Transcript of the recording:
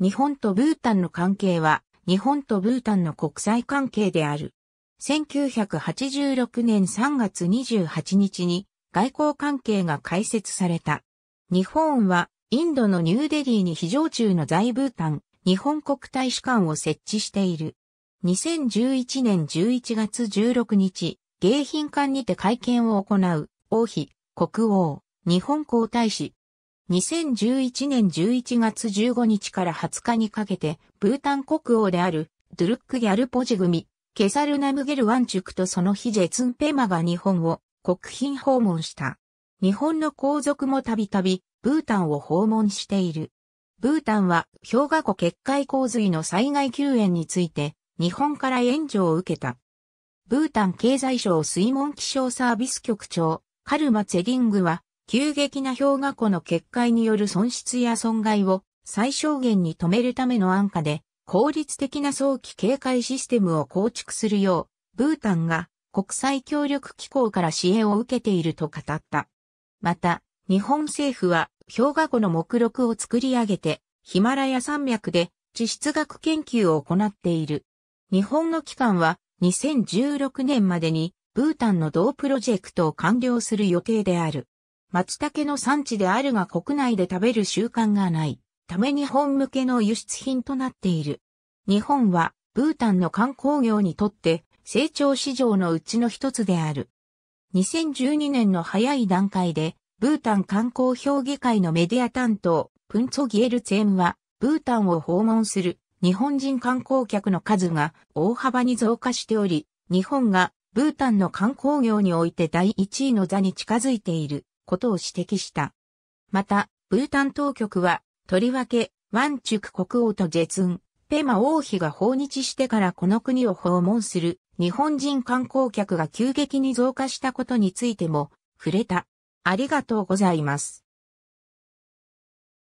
日本とブータンの関係は、日本とブータンの国際関係である。1986年3月28日に外交関係が開設された。日本はインドのニューデリーに非常駐の在ブータン日本国大使館を設置している。2011年11月16日、迎賓館にて会見を行う王妃、国王、日本皇太子、2011年11月15日から20日にかけて、ブータン国王である、ドゥルック・ギャルポジ組、ケサルナムゲルワンチュクとそのヒジェツンペマが日本を国賓訪問した。日本の皇族もたびたび、ブータンを訪問している。ブータンは氷河湖決壊洪水の災害救援について、日本から援助を受けた。ブータン経済省水門気象サービス局長、カルマ・ツェディングは、急激な氷河湖の決壊による損失や損害を最小限に止めるための安価で、効率的な早期警戒システムを構築するよう、ブータンが国際協力機構から支援を受けていると語った。また、日本政府は氷河湖の目録を作り上げて、ヒマラヤ山脈で地質学研究を行っている。日本の機関は2016年までにブータンの同プロジェクトを完了する予定である。松茸の産地であるが国内で食べる習慣がないため日本向けの輸出品となっている。日本はブータンの観光業にとって成長市場のうちの一つである。2012年の早い段階でブータン観光評議会のメディア担当プンツォギエルツェムはブータンを訪問する日本人観光客の数が大幅に増加しており、日本がブータンの観光業において第一位の座に近づいていることを指摘した。また、ブータン当局は、とりわけ、ワンチュク国王とジェツン、ペマ王妃が訪日してからこの国を訪問する日本人観光客が急激に増加したことについても触れた。ありがとうございます。